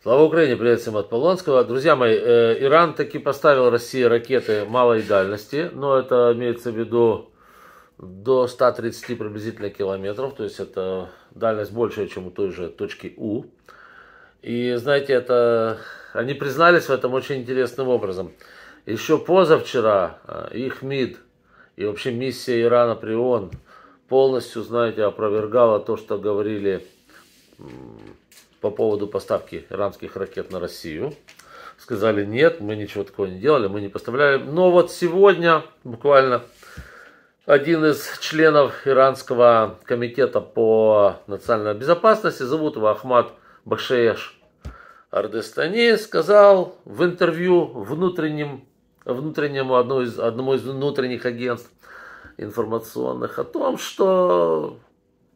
Слава Украине, привет всем от Полонского. Друзья мои, э, Иран таки поставил России ракеты малой дальности, но это имеется в виду до 130 приблизительно километров, то есть это дальность больше, чем у той же точки У. И знаете, это они признались в этом очень интересным образом. Еще позавчера э, их МИД и вообще миссия Ирана при ООН полностью, знаете, опровергала то, что говорили по поводу поставки иранских ракет на Россию. Сказали, нет, мы ничего такого не делали, мы не поставляем. Но вот сегодня буквально один из членов иранского комитета по национальной безопасности, зовут его Ахмад Бахшееш Ардестани, сказал в интервью внутренним, внутреннему одному из, одному из внутренних агентств информационных о том, что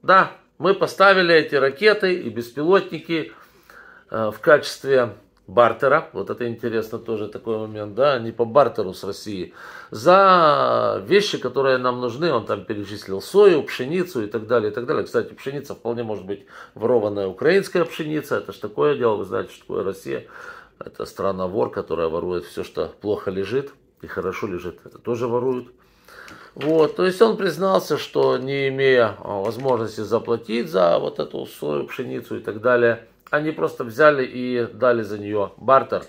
да, мы поставили эти ракеты и беспилотники э, в качестве бартера. Вот это интересно тоже такой момент, да, не по бартеру с Россией. За вещи, которые нам нужны, он там перечислил сою, пшеницу и так далее, и так далее. Кстати, пшеница вполне может быть ворованная украинская пшеница. Это ж такое дело, вы знаете, что такое Россия. Это страна вор, которая ворует все, что плохо лежит и хорошо лежит. Это тоже воруют. Вот, то есть он признался, что не имея а, возможности заплатить за вот эту сою, пшеницу и так далее, они просто взяли и дали за нее бартер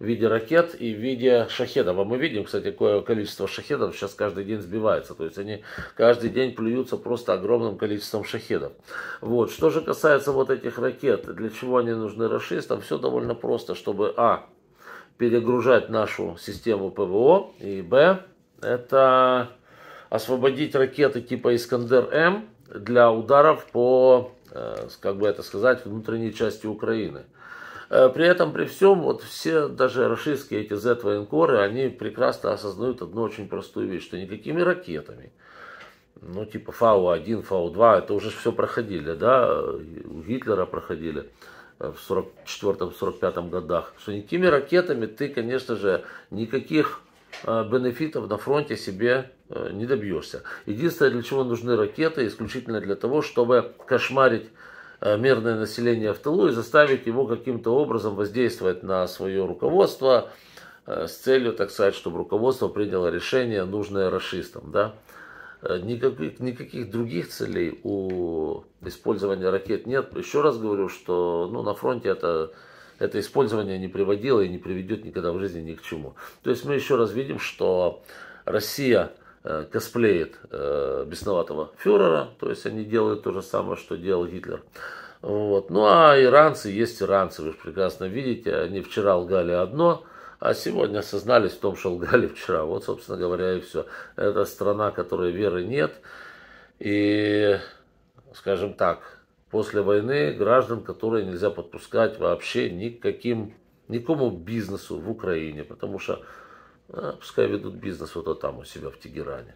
в виде ракет и в виде шахедов. А мы видим, кстати, какое количество шахедов сейчас каждый день сбивается. То есть они каждый день плюются просто огромным количеством шахедов. Вот. Что же касается вот этих ракет, для чего они нужны расистам, все довольно просто, чтобы а. перегружать нашу систему ПВО и б. это освободить ракеты типа «Искандер-М» для ударов по, э, как бы это сказать, внутренней части Украины. Э, при этом, при всем, вот все, даже российские эти Z-военкоры, они прекрасно осознают одну очень простую вещь, что никакими ракетами, ну, типа Фау-1, Фау-2, это уже все проходили, да, у Гитлера проходили э, в 44-45 годах, что никакими ракетами ты, конечно же, никаких Э, бенефитов на фронте себе э, не добьешься. Единственное, для чего нужны ракеты, исключительно для того, чтобы кошмарить э, мирное население в тылу и заставить его каким-то образом воздействовать на свое руководство с целью, так сказать, чтобы руководство приняло решение, нужное расистам. Да? Никаких, никаких других целей у использования ракет нет. Еще раз говорю, что ну, на фронте это это использование не приводило и не приведет никогда в жизни ни к чему. То есть мы еще раз видим, что Россия э, косплеит э, бесноватого фюрера, то есть они делают то же самое, что делал Гитлер. Вот. Ну а иранцы есть иранцы, вы же прекрасно видите, они вчера лгали одно, а сегодня осознались в том, что лгали вчера. Вот, собственно говоря, и все. Это страна, которой веры нет. И, скажем так, после войны граждан, которые нельзя подпускать вообще никаким, никому бизнесу в Украине, потому что а, пускай ведут бизнес вот там у себя в Тегеране.